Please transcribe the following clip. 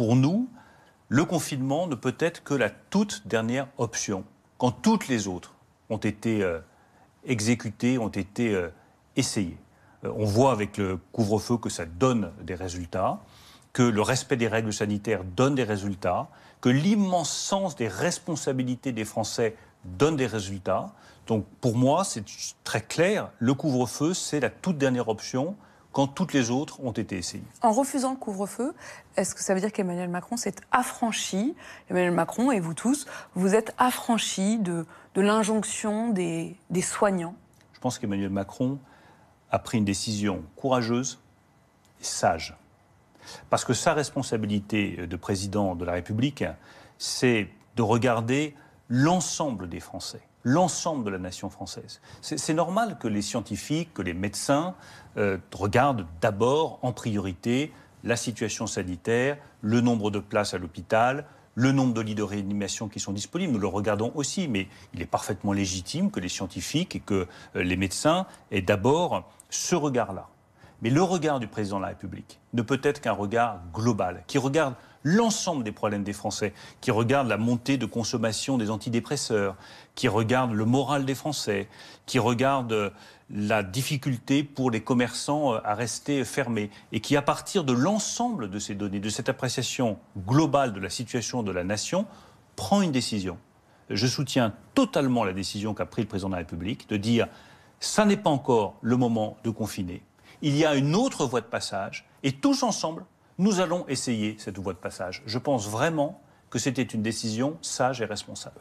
pour nous, le confinement ne peut être que la toute dernière option, quand toutes les autres ont été euh, exécutées, ont été euh, essayées. Euh, on voit avec le couvre-feu que ça donne des résultats, que le respect des règles sanitaires donne des résultats, que l'immense sens des responsabilités des Français donne des résultats. Donc pour moi, c'est très clair, le couvre-feu, c'est la toute dernière option quand toutes les autres ont été essayées. En refusant le couvre-feu, est-ce que ça veut dire qu'Emmanuel Macron s'est affranchi Emmanuel Macron et vous tous, vous êtes affranchis de, l'injonction des, des soignants Je pense qu'Emmanuel Macron a pris une décision courageuse et sage. Parce que sa responsabilité de président de la République, c'est de regarder l'ensemble des Français l'ensemble de la nation française. C'est normal que les scientifiques, que les médecins euh, regardent d'abord en priorité la situation sanitaire, le nombre de places à l'hôpital, le nombre de lits de réanimation qui sont disponibles. Nous le regardons aussi, mais il est parfaitement légitime que les scientifiques et que euh, les médecins aient d'abord ce regard-là. Mais le regard du président de la République ne peut être qu'un regard global, qui regarde l'ensemble des problèmes des Français, qui regardent la montée de consommation des antidépresseurs, qui regardent le moral des Français, qui regardent euh, la difficulté pour les commerçants euh, à rester fermés, et qui, à partir de l'ensemble de ces données, de cette appréciation globale de la situation de la nation, prend une décision. Je soutiens totalement la décision qu'a prise le président de la République de dire ça n'est pas encore le moment de confiner. Il y a une autre voie de passage et tous ensemble, nous allons essayer cette voie de passage. Je pense vraiment que c'était une décision sage et responsable.